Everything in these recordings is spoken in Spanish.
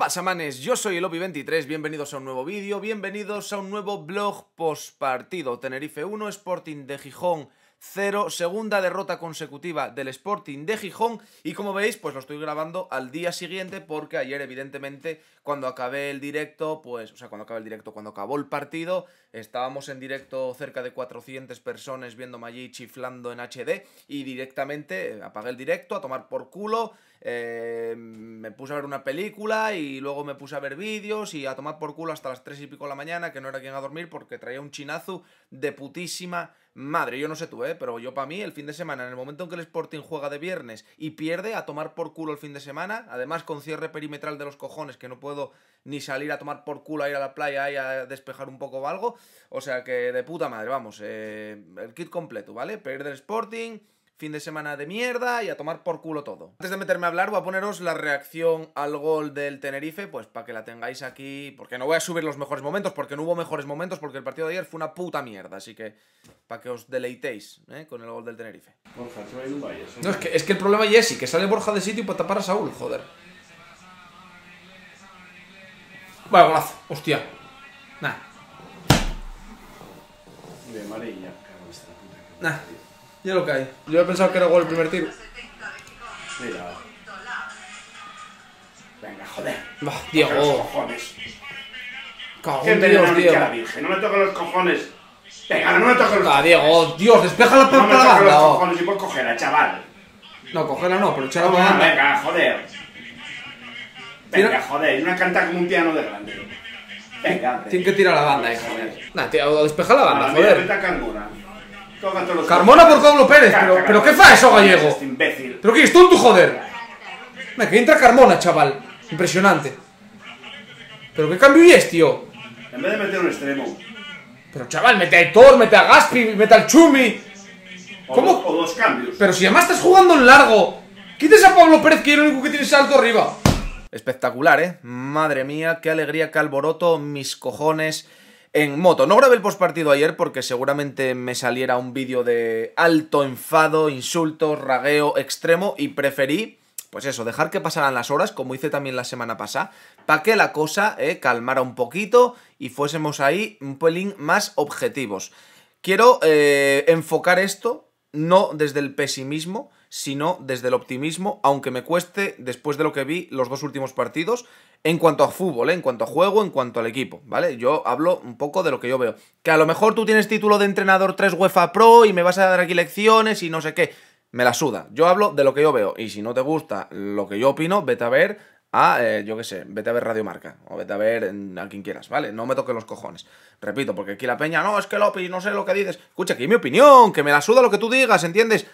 pasa, Yo soy el Obi23, bienvenidos a un nuevo vídeo, bienvenidos a un nuevo blog postpartido. Tenerife 1, Sporting de Gijón 0, segunda derrota consecutiva del Sporting de Gijón. Y como veis, pues lo estoy grabando al día siguiente porque ayer, evidentemente, cuando acabé el directo, pues, o sea, cuando acabé el directo, cuando acabó el partido, estábamos en directo cerca de 400 personas viendo allí chiflando en HD y directamente eh, apagué el directo a tomar por culo eh, me puse a ver una película y luego me puse a ver vídeos y a tomar por culo hasta las 3 y pico de la mañana, que no era quien a dormir porque traía un chinazo de putísima madre. Yo no sé tú, ¿eh? Pero yo para mí el fin de semana, en el momento en que el Sporting juega de viernes y pierde, a tomar por culo el fin de semana, además con cierre perimetral de los cojones, que no puedo ni salir a tomar por culo, a ir a la playa y a despejar un poco o algo. O sea que de puta madre, vamos, eh, el kit completo, ¿vale? Perder Sporting fin de semana de mierda y a tomar por culo todo. Antes de meterme a hablar, voy a poneros la reacción al gol del Tenerife, pues para que la tengáis aquí, porque no voy a subir los mejores momentos, porque no hubo mejores momentos, porque el partido de ayer fue una puta mierda, así que para que os deleitéis ¿eh? con el gol del Tenerife. Borja, ¿eh? No, es que, es que el problema es sí, que sale Borja de sitio para tapar a Saúl, joder. Vaya golazo, hostia. Nah. De Nah. Ya lo cae. Yo he pensado que era gol el primer tiro. Mira. Venga, joder. Bah, Diego. Los cojones. Cagón, Dios, Diego. No me toques los cojones. Venga, no me toques los ah, cojones. Diego, Dios, despeja la puerta no me toques los cojones y puedes cogerla, chaval. No, cogerla no, pero echarla Venga, joder. Venga, joder, una canta como un piano de grande. Venga, Tienen que tirar la banda, ahí, joder. Nah, tío, despeja la banda, joder. Carmona por Pablo Pérez, pero, ¿qué fa eso este gallego? Este ¿Pero qué es tu joder? Me que entra Carmona, chaval. Impresionante. ¿Pero qué cambio es, tío? En vez de meter un extremo. Pero chaval, mete a Tor, mete a Gaspi, mete al Chumi. ¿Cómo? dos cambios. Pero si además estás jugando en largo. Quites a Pablo Pérez, que es el único que tiene salto arriba. Espectacular, ¿eh? Madre mía, qué alegría, qué alboroto, mis cojones en moto. No grabé el postpartido ayer porque seguramente me saliera un vídeo de alto enfado, insultos, ragueo extremo y preferí pues eso, dejar que pasaran las horas, como hice también la semana pasada, para que la cosa eh, calmara un poquito y fuésemos ahí un pelín más objetivos. Quiero eh, enfocar esto no desde el pesimismo, sino desde el optimismo, aunque me cueste, después de lo que vi los dos últimos partidos, en cuanto a fútbol, ¿eh? en cuanto a juego, en cuanto al equipo, ¿vale? Yo hablo un poco de lo que yo veo. Que a lo mejor tú tienes título de entrenador 3 UEFA Pro y me vas a dar aquí lecciones y no sé qué. Me la suda. Yo hablo de lo que yo veo. Y si no te gusta lo que yo opino, vete a ver a, eh, yo qué sé, vete a ver Radio Marca o vete a ver a quien quieras, ¿vale? No me toques los cojones. Repito, porque aquí la peña, no, es que Lopi, no sé lo que dices. Escucha, aquí mi opinión, que me la suda lo que tú digas, ¿entiendes?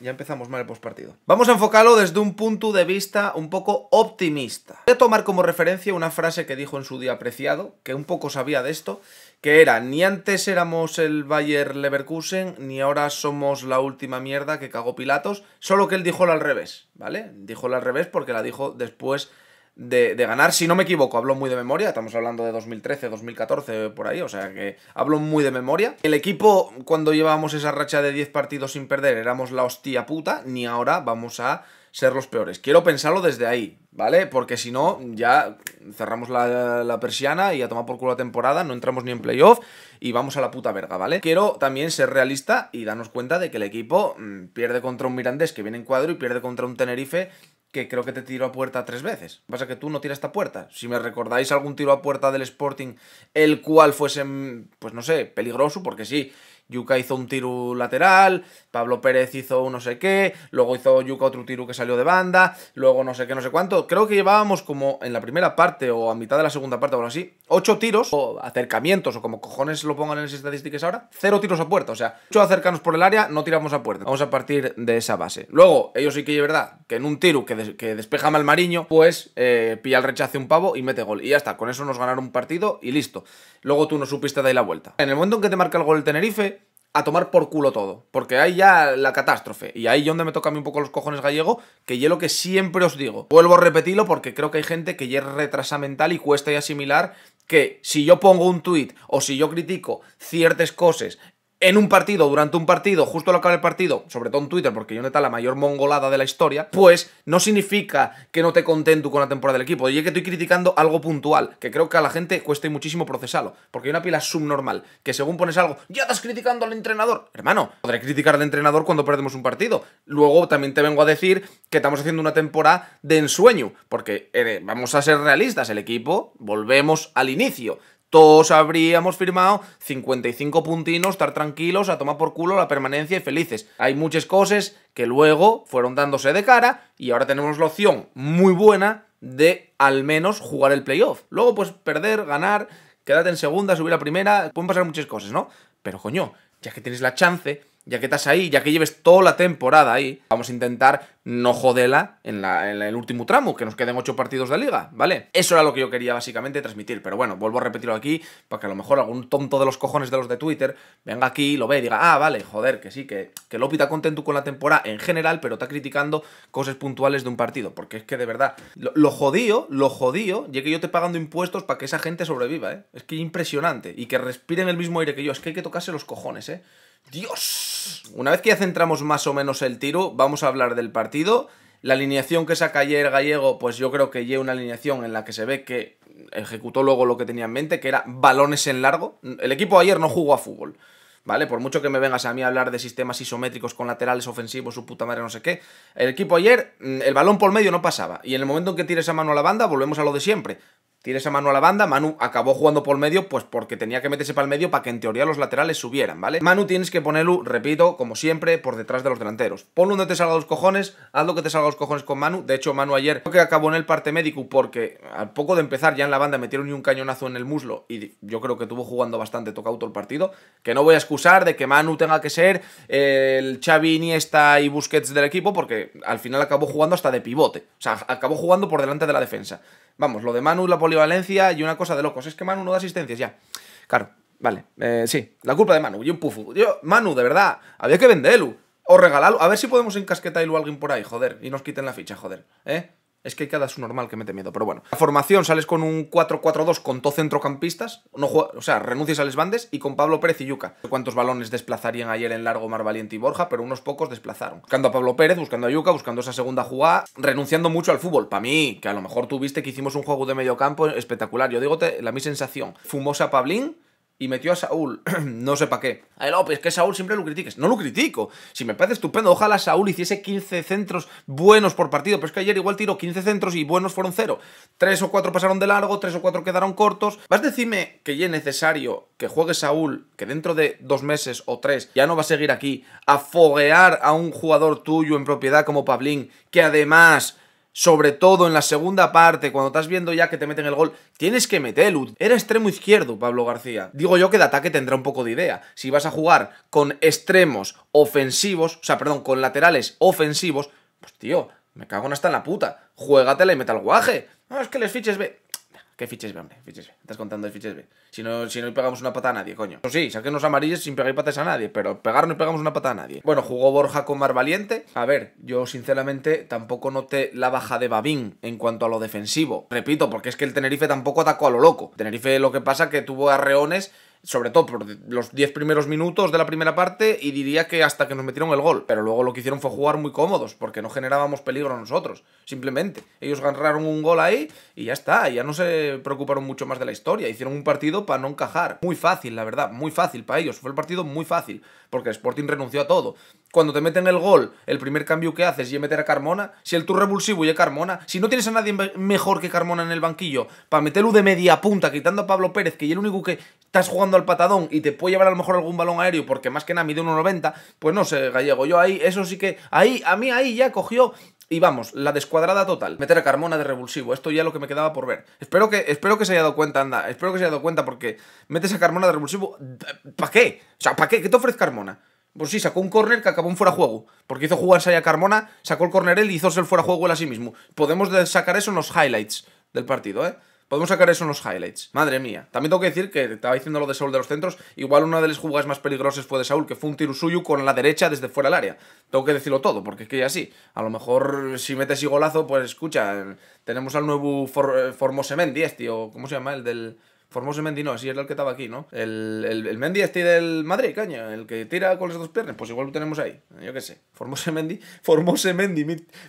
Ya, empezamos mal el postpartido. Vamos a enfocarlo desde un punto de vista un poco optimista. Voy a tomar como referencia una frase que dijo en su día apreciado, que un poco sabía de esto, que era, ni antes éramos el Bayer Leverkusen, ni ahora somos la última mierda que cagó Pilatos, solo que él dijo al revés, ¿vale? Dijo al revés porque la dijo después de, ganar. Si no me equivoco, hablo muy de memoria, estamos hablando de 2013, 2014, por ahí, o sea que hablo muy de memoria. El equipo, cuando llevábamos esa racha de 10 partidos sin perder, éramos la hostia puta, ni ahora vamos a ser los peores. Quiero pensarlo desde ahí, ¿vale? Porque si no, ya cerramos la, persiana y a tomar por culo la temporada, no entramos ni en playoff y vamos a la puta verga, ¿vale? Quiero también ser realista y darnos cuenta de que el equipo mm, pierde contra un Mirandés que viene en cuadro y pierde contra un Tenerife que creo que te tiró a puerta tres veces. pasa que tú no tiras a puerta. Si me recordáis algún tiro a puerta del Sporting, el cual fuese, mm, pues no sé, peligroso, porque sí, Yuka hizo un tiro lateral, Pablo Pérez hizo no sé qué, luego hizo Yuka otro tiro que salió de banda, luego no sé qué, no sé cuánto. Creo que llevábamos como en la primera parte o a mitad de la segunda parte o algo así, ocho tiros, o acercamientos, o como cojones lo pongan en las estadísticas ahora, cero tiros a puerta. O sea, ocho acercanos por el área, no tiramos a puerta. Vamos a partir de esa base. Luego, ellos sí que de verdad que en un tiro que que despeja mal Mariño, pues eh, pilla el rechace un pavo y mete gol. Y ya está, con eso nos ganaron un partido y listo. Luego tú no supiste de la vuelta. En el momento en que te marca el gol el Tenerife, a tomar por culo todo, porque ahí ya la catástrofe. Y ahí es donde me toca a mí un poco los cojones gallego, que yo lo que siempre os digo, vuelvo a repetirlo porque creo que hay gente que ya es retrasa mental y cuesta y asimilar que si yo pongo un tuit o si yo critico ciertas cosas en un partido, durante un partido, justo al acabar el partido, sobre todo en Twitter, porque yo neta la mayor mongolada de la historia, pues no significa que no te contento con la temporada del equipo. Y que estoy criticando algo puntual, que creo que a la gente cueste muchísimo procesarlo, porque hay una pila subnormal, que según pones algo, ya estás criticando al entrenador. Hermano, podré criticar al entrenador cuando perdemos un partido. Luego también te vengo a decir que estamos haciendo una temporada de ensueño, porque eh, vamos a ser realistas, el equipo, volvemos al inicio todos habríamos firmado 55 puntinos, estar tranquilos, a tomar por culo la permanencia y felices. Hay muchas cosas que luego fueron dándose de cara y ahora tenemos la opción muy buena de al menos jugar el playoff. Luego pues perder, ganar, quedarte en segunda, subir a primera, pueden pasar muchas cosas, ¿no? Pero coño, ya que tienes la chance ya que estás ahí, ya que lleves toda la temporada ahí, vamos a intentar no jodela en, el último tramo, que nos queden ocho partidos de liga, ¿vale? Eso era lo que yo quería básicamente transmitir, pero bueno, vuelvo a repetirlo aquí, para que a lo mejor algún tonto de los cojones de los de Twitter venga aquí, lo ve y diga, ah, vale, joder, que sí, que, que Lopi está contento con la temporada en general, pero está criticando cosas puntuales de un partido, porque es que de verdad, lo, jodío, lo jodío, ya que yo te pagando impuestos para que esa gente sobreviva, ¿eh? Es que impresionante, y que respiren el mismo aire que yo, es que hay que tocarse los cojones, ¿eh? Dios. Una vez que ya centramos más o menos el tiro, vamos a hablar del partido. La alineación que saca ayer Gallego, pues yo creo que lleva una alineación en la que se ve que ejecutó luego lo que tenía en mente, que era balones en largo. El equipo ayer no jugó a fútbol. ¿vale? Por mucho que me vengas a mí a hablar de sistemas isométricos con laterales ofensivos, su puta madre, no sé qué. El equipo ayer, mm, el balón por medio no pasaba. Y en el momento en que tires a mano a la banda, volvemos a lo de siempre tienes a Manu a la banda, Manu acabó jugando por medio, pues porque tenía que meterse para el medio para que en teoría los laterales subieran, ¿vale? Manu tienes que ponerlo, repito, como siempre, por detrás de los delanteros. Ponlo donde te salga los cojones, haz lo que te salga los cojones con Manu. De hecho, Manu ayer creo que acabó en el parte médico porque al poco de empezar ya en la banda metieron un cañonazo en el muslo y yo creo que tuvo jugando bastante tocado todo el partido. Que no voy a excusar de que Manu tenga que ser eh, el Xavi, Iniesta y Busquets del equipo porque al final acabó jugando hasta de pivote. O sea, acabó jugando por delante de la defensa. Vamos, lo de Manu, la polivalencia y una cosa de locos. Es que Manu no da asistencias ya. Claro, vale. Eh, sí, la culpa de Manu. Yo un pufu. Yo, Manu, de verdad, había que venderlo. O regalarlo. A ver si podemos encasquetarlo a alguien por ahí, joder. Y nos quiten la ficha, joder. ¿Eh? Es que cada su normal que mete miedo, pero bueno. La formación sales con un 4-4-2 con dos centrocampistas, no o sea, renuncias a Les Bandes y con Pablo Pérez y Yuca. ¿Cuántos balones desplazarían ayer en largo Mar Valiente y Borja? Pero unos pocos desplazaron. Buscando a Pablo Pérez, buscando a Yuca, buscando esa segunda jugada, renunciando mucho al fútbol. Para mí, que a lo mejor tuviste que hicimos un juego de medio campo espectacular. Yo digo la mi sensación. Fumosa Pablín y metió a Saúl, no sé para qué. A López, que Saúl siempre lo critiques. No lo critico. Si me parece estupendo, ojalá Saúl hiciese 15 centros buenos por partido. Pero es que ayer igual tiró 15 centros y buenos fueron cero. Tres o cuatro pasaron de largo, tres o cuatro quedaron cortos. Vas a decirme que ya es necesario que juegue Saúl, que dentro de dos meses o tres ya no va a seguir aquí, a foguear a un jugador tuyo en propiedad como Pablín, que además sobre todo en la segunda parte, cuando estás viendo ya que te meten el gol, tienes que meterlo. Era extremo izquierdo, Pablo García. Digo yo que de ataque tendrá un poco de idea. Si vas a jugar con extremos ofensivos, o sea, perdón, con laterales ofensivos, pues tío, me cago en hasta en la puta. Juégatela y meta el guaje. No, es que les fiches, ve. ¿Qué fiches B, hombre? Fiches Estás contando de fiches B. Si no, si no pegamos una pata a nadie, coño. Pues sí, unos amarillos sin pegar patas a nadie, pero no y pegamos una pata a nadie. Bueno, jugó Borja con Mar Valiente. A ver, yo sinceramente tampoco noté la baja de Babín en cuanto a lo defensivo. Repito, porque es que el Tenerife tampoco atacó a lo loco. Tenerife lo que pasa que tuvo arreones sobre todo por los 10 primeros minutos de la primera parte y diría que hasta que nos metieron el gol, pero luego lo que hicieron fue jugar muy cómodos porque no generábamos peligro nosotros, simplemente. Ellos ganaron un gol ahí y ya está, ya no se preocuparon mucho más de la historia, hicieron un partido para no encajar. Muy fácil, la verdad, muy fácil para ellos, fue el partido muy fácil porque Sporting renunció a todo cuando te meten el gol, el primer cambio que haces y es meter a Carmona, si el tú revulsivo y a Carmona, si no tienes a nadie mejor que Carmona en el banquillo, para meterlo de media punta, quitando a Pablo Pérez, que es el único que estás jugando al patadón y te puede llevar a lo mejor algún balón aéreo, porque más que nada mide 1,90, pues no sé, gallego, yo ahí, eso sí que, ahí, a mí ahí ya cogió y vamos, la descuadrada total. Meter a Carmona de revulsivo. Esto ya lo que me quedaba por ver. Espero que, espero que se haya dado cuenta, anda. Espero que se haya dado cuenta porque metes a Carmona de revulsivo. ¿Para qué? O sea, ¿para qué? ¿Qué te ofrece Carmona? Pues sí, sacó un corner que acabó en fuera juego. Porque hizo jugar Saya Carmona, sacó el corner él y hizo el fuera juego él a sí mismo. Podemos sacar eso en los highlights del partido, ¿eh? Podemos sacar eso en los highlights. Madre mía. También tengo que decir que estaba diciendo lo de Saúl de los centros. Igual una de las jugadas más peligrosas fue de Saúl, que fue un tiro suyo con la derecha desde fuera del área. Tengo que decirlo todo, porque es que ya sí. A lo mejor si metes y golazo, pues escucha, tenemos al nuevo For eh, Formosemendi, este, ¿cómo se llama? El del Formose Mendy no, así era el que estaba aquí, ¿no? El, el, Mendy este del Madrid, caña, el que tira con las dos piernas, pues igual lo tenemos ahí. Yo qué sé. Formose Mendy, Formose Mendy,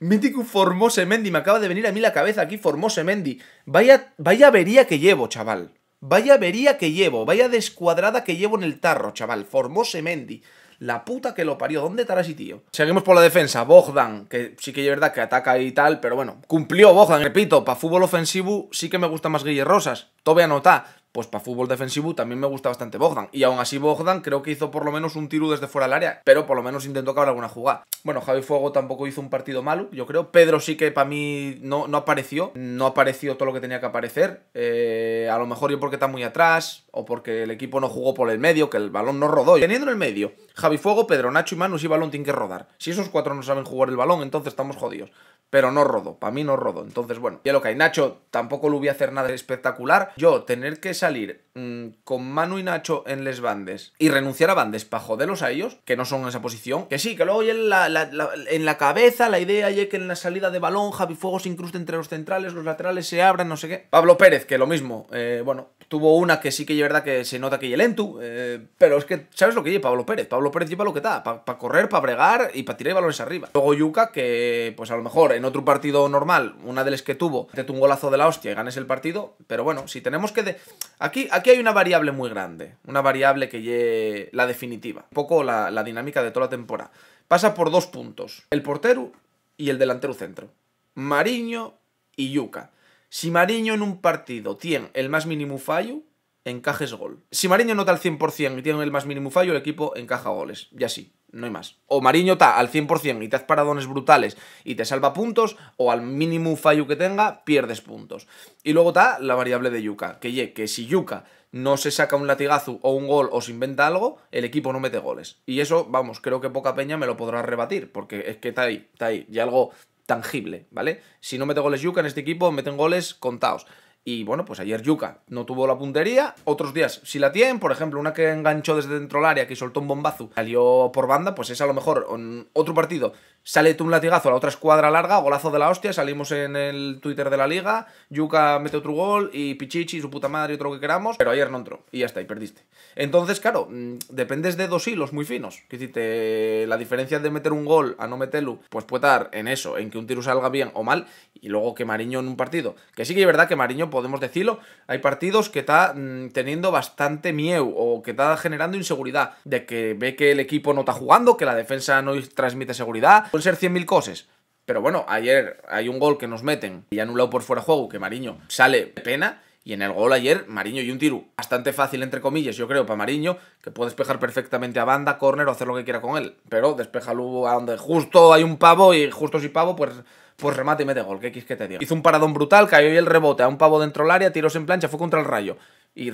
mítico Formose Mendy, me acaba de venir a mí la cabeza aquí Formose Mendy. Vaya, vaya vería que llevo, chaval. Vaya vería que llevo, vaya descuadrada que llevo en el tarro, chaval. Formose Mendy. La puta que lo parió. ¿Dónde estará ese tío? Seguimos por la defensa. Bogdan, que sí que es verdad que ataca y tal, pero bueno, cumplió Bogdan. Repito, para fútbol ofensivo sí que me gusta más Guille Rosas. Tobe anota pues para fútbol defensivo también me gusta bastante Bogdan. Y aún así Bogdan creo que hizo por lo menos un tiro desde fuera del área, pero por lo menos intentó acabar alguna jugada. Bueno, Javi Fuego tampoco hizo un partido malo, yo creo. Pedro sí que para mí no, no apareció, no apareció todo lo que tenía que aparecer. Eh, a lo mejor yo porque está muy atrás, o porque el equipo no jugó por el medio, que el balón no rodó. Teniendo en el medio Javi Fuego, Pedro, Nacho y Manu, si balón tiene que rodar. Si esos cuatro no saben jugar el balón, entonces estamos jodidos pero no rodo, para mí no rodo. Entonces, bueno, ya lo que hay. Nacho tampoco lo voy a hacer nada espectacular. Yo tener que salir mm, con Manu y Nacho en les bandes y renunciar a bandes para joderlos a ellos, que no son en esa posición, que sí, que luego en la, en la cabeza la idea es que en la salida de balón Javi Fuego se incruste entre los centrales, los laterales se abran, no sé qué. Pablo Pérez, que lo mismo, eh, bueno, Tuvo una que sí que es verdad que se nota que lleva lento, Entu. Eh, pero es que, ¿sabes lo que lleva Pablo Pérez? Pablo Pérez lleva lo que da, para correr, para bregar y para tirar balones arriba. Luego Yuka, que pues a lo mejor en otro partido normal, una de las que tuvo, te tu un golazo de la hostia y ganes el partido, pero bueno, si tenemos que... De... Aquí, aquí hay una variable muy grande, una variable que lleve la definitiva, un poco la, la dinámica de toda la temporada. Pasa por dos puntos, el portero y el delantero centro, Mariño y Yuka. Si Mariño en un partido tiene el más mínimo fallo, encajes gol. Si Mariño no está al 100% y tiene el más mínimo fallo, el equipo encaja goles. Y así, no hay más. O Mariño está al 100% y te hace paradones brutales y te salva puntos, o al mínimo fallo que tenga, pierdes puntos. Y luego está la variable de Yuka, que que si Yuka no se saca un latigazo o un gol o se inventa algo, el equipo no mete goles. Y eso, vamos, creo que poca peña me lo podrá rebatir, porque es que está ahí, está ahí. Y algo tangible, ¿vale? Si no mete goles Yuka en este equipo, meten goles contados. Y bueno, pues ayer Yuka no tuvo la puntería, otros días si la tienen, por ejemplo, una que enganchó desde dentro del área, que soltó un bombazo, salió por banda, pues es a lo mejor en otro partido, sale un latigazo a la otra escuadra larga, golazo de la hostia, salimos en el Twitter de la liga, Yuka mete otro gol y Pichichi, su puta madre, otro que queramos, pero ayer no entró y ya está, y perdiste. Entonces, claro, mm, dependes de dos hilos muy finos, que la diferencia de meter un gol a no meterlo, pues puede estar en eso, en que un tiro salga bien o mal, y luego que Mariño en un partido, que sí que es verdad que Mariño podemos decirlo, hay partidos que está mm, teniendo bastante miedo o que está generando inseguridad de que ve que el equipo no está jugando, que la defensa no transmite seguridad, pueden ser 100.000 cosas. Pero bueno, ayer hay un gol que nos meten y anulado por fuera de juego, que Mariño sale de pena y en el gol ayer, Mariño y un tiro bastante fácil, entre comillas, yo creo, para Mariño, que puede despejar perfectamente a banda, córner o hacer lo que quiera con él. Pero despeja a donde justo hay un pavo y justo si pavo, pues, pues remate y mete gol. ¿Qué x que te dio Hizo un paradón brutal, cayó y el rebote a un pavo dentro del área, tiros en plancha, fue contra el rayo y,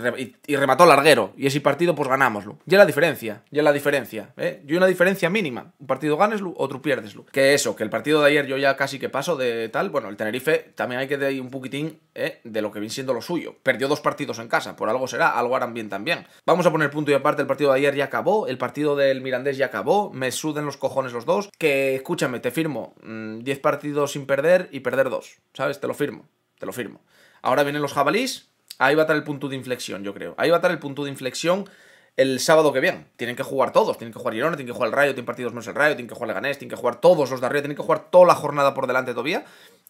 remató al larguero. Y ese partido, pues ganámoslo. Ya la diferencia, ya la diferencia. ¿eh? una diferencia mínima. Un partido ganeslo, otro pierdeslo. Que eso, que el partido de ayer yo ya casi que paso de tal. Bueno, el Tenerife también hay que dar un poquitín ¿eh? de lo que viene siendo lo suyo. Perdió dos partidos en casa, por algo será, algo harán bien también. Vamos a poner punto y aparte, el partido de ayer ya acabó, el partido del Mirandés ya acabó, me suden los cojones los dos. Que escúchame, te firmo 10 mm, partidos sin perder y perder dos. ¿Sabes? Te lo firmo, te lo firmo. Ahora vienen los jabalís, Ahí va a estar el punto de inflexión, yo creo. Ahí va a estar el punto de inflexión el sábado que viene. Tienen que jugar todos. Tienen que jugar Girona, tienen que jugar el Rayo, tienen partidos menos el Rayo, tienen que jugar el Ganés, tienen que jugar todos los de arriba, tienen que jugar toda la jornada por delante todavía.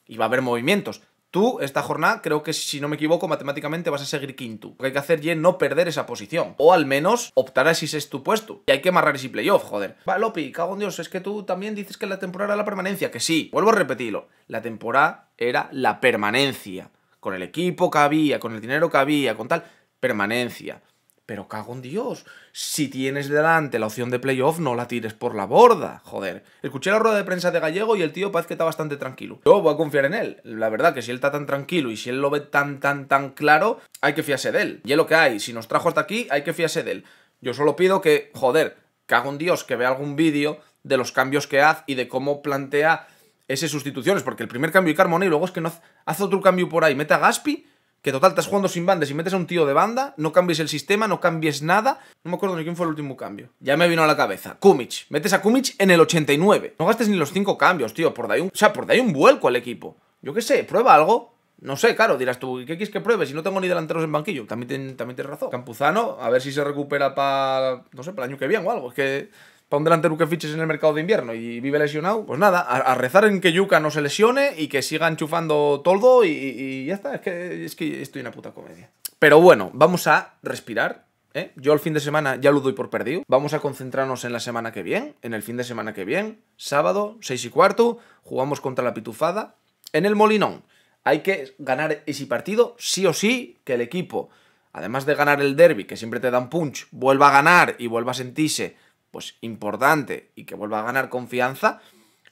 Y va a haber movimientos. Tú, esta jornada, creo que si no me equivoco, matemáticamente vas a seguir quinto. Lo que hay que hacer es no perder esa posición. O al menos optar a si es tu puesto. Y hay que amarrar ese playoff, joder. Va, Lopi, cago en Dios, es que tú también dices que la temporada era la permanencia. Que sí, vuelvo a repetirlo. La temporada era la permanencia con el equipo que había, con el dinero que había, con tal, permanencia. Pero cago en Dios, si tienes delante la opción de playoff, no la tires por la borda, joder. Escuché la rueda de prensa de Gallego y el tío parece que está bastante tranquilo. Yo voy a confiar en él. La verdad que si él está tan tranquilo y si él lo ve tan, tan, tan claro, hay que fiarse de él. Y es lo que hay, si nos trajo hasta aquí, hay que fiarse de él. Yo solo pido que, joder, cago en Dios, que vea algún vídeo de los cambios que hace y de cómo plantea ese sustituciones, porque el primer cambio y Carmona y luego es que no hace, otro cambio por ahí, mete a Gaspi, que total estás jugando sin bandas y metes a un tío de banda, no cambies el sistema, no cambies nada. No me acuerdo ni quién fue el último cambio. Ya me vino a la cabeza. Kumic, metes a Kumic en el 89. No gastes ni los cinco cambios, tío, por dar un, o sea, por ahí un vuelco al equipo. Yo qué sé, prueba algo. No sé, claro, dirás tú, ¿qué quieres que pruebe si no tengo ni delanteros en banquillo? También, también tienes razón. Campuzano, a ver si se recupera para, no sé, para el año que viene o algo. Es que para un delantero que fiches en el mercado de invierno y vive lesionado, pues nada, a, rezar en que Yuka no se lesione y que siga enchufando toldo y, ya está. Es que, es que estoy en una puta comedia. Pero bueno, vamos a respirar. ¿eh? Yo el fin de semana ya lo doy por perdido. Vamos a concentrarnos en la semana que viene, en el fin de semana que viene. Sábado, 6 y cuarto, jugamos contra la Pitufada en el Molinón. Hay que ganar ese partido sí o sí, que el equipo, además de ganar el derby, que siempre te da un punch, vuelva a ganar y vuelva a sentirse pues importante y que vuelva a ganar confianza.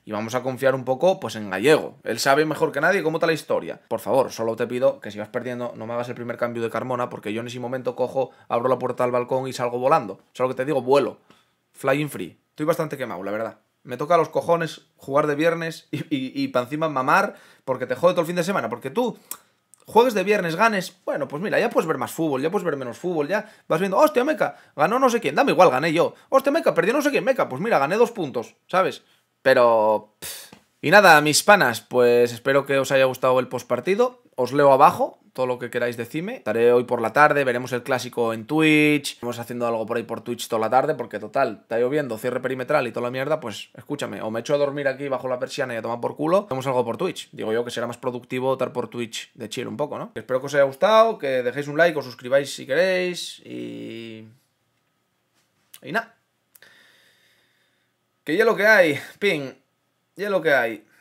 Y vamos a confiar un poco pues en Gallego. Él sabe mejor que nadie cómo está la historia. Por favor, solo te pido que si vas perdiendo no me hagas el primer cambio de Carmona porque yo en ese momento cojo, abro la puerta al balcón y salgo volando. Solo que te digo, vuelo. Flying free. Estoy bastante quemado, la verdad. Me toca a los cojones jugar de viernes y, y, y para encima mamar porque te jode todo el fin de semana. Porque tú Juegues de viernes, ganes. Bueno, pues mira, ya puedes ver más fútbol, ya puedes ver menos fútbol, ya vas viendo, hostia, Meca, ganó no sé quién, dame igual, gané yo. Hostia, Meca, perdió no sé quién, Meca, pues mira, gané dos puntos, ¿sabes? Pero... Y nada, mis panas, pues espero que os haya gustado el postpartido. Os leo abajo todo lo que queráis decirme. Estaré hoy por la tarde, veremos el clásico en Twitch, vamos haciendo algo por ahí por Twitch toda la tarde, porque total, está lloviendo, cierre perimetral y toda la mierda, pues escúchame, o me echo a dormir aquí bajo la persiana y a tomar por culo, hacemos algo por Twitch. Digo yo que será más productivo estar por Twitch de chill un poco, ¿no? Espero que os haya gustado, que dejéis un like, o suscribáis si queréis y... Y nada. Que ya lo que hay, ping, ya lo que hay.